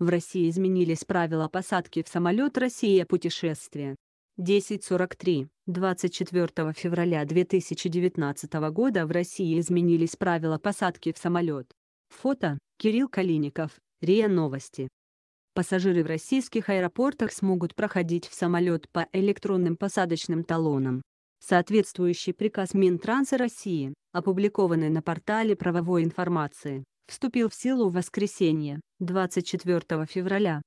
В России изменились правила посадки в самолет «Россия. Путешествие». 10.43. 24 февраля 2019 года в России изменились правила посадки в самолет. Фото. Кирилл Калиников. РИА Новости. Пассажиры в российских аэропортах смогут проходить в самолет по электронным посадочным талонам. Соответствующий приказ Минтранса России, опубликованный на портале правовой информации, вступил в силу в воскресенье, 24 февраля.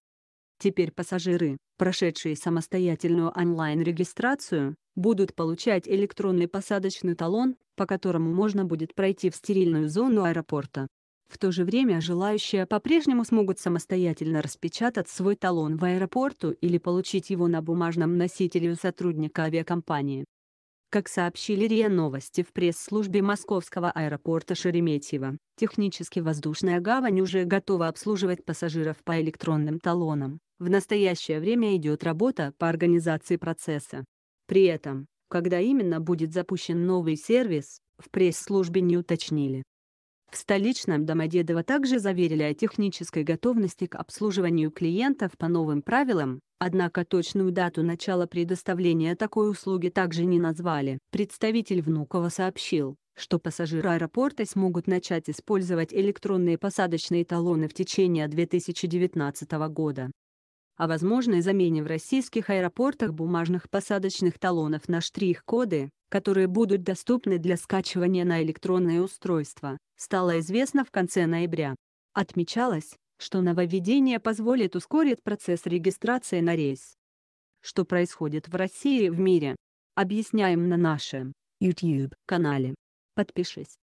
Теперь пассажиры, прошедшие самостоятельную онлайн-регистрацию, будут получать электронный посадочный талон, по которому можно будет пройти в стерильную зону аэропорта. В то же время желающие по-прежнему смогут самостоятельно распечатать свой талон в аэропорту или получить его на бумажном носителе у сотрудника авиакомпании. Как сообщили РИА Новости в пресс-службе московского аэропорта Шереметьево, технически воздушная гавань уже готова обслуживать пассажиров по электронным талонам. В настоящее время идет работа по организации процесса. При этом, когда именно будет запущен новый сервис, в пресс-службе не уточнили. В столичном Домодедово также заверили о технической готовности к обслуживанию клиентов по новым правилам, Однако точную дату начала предоставления такой услуги также не назвали. Представитель Внукова сообщил, что пассажиры аэропорта смогут начать использовать электронные посадочные талоны в течение 2019 года. О возможной замене в российских аэропортах бумажных посадочных талонов на штрих-коды, которые будут доступны для скачивания на электронные устройства, стало известно в конце ноября. Отмечалось, что нововведение позволит ускорить процесс регистрации на рейс. Что происходит в России и в мире? Объясняем на нашем YouTube-канале. Подпишись.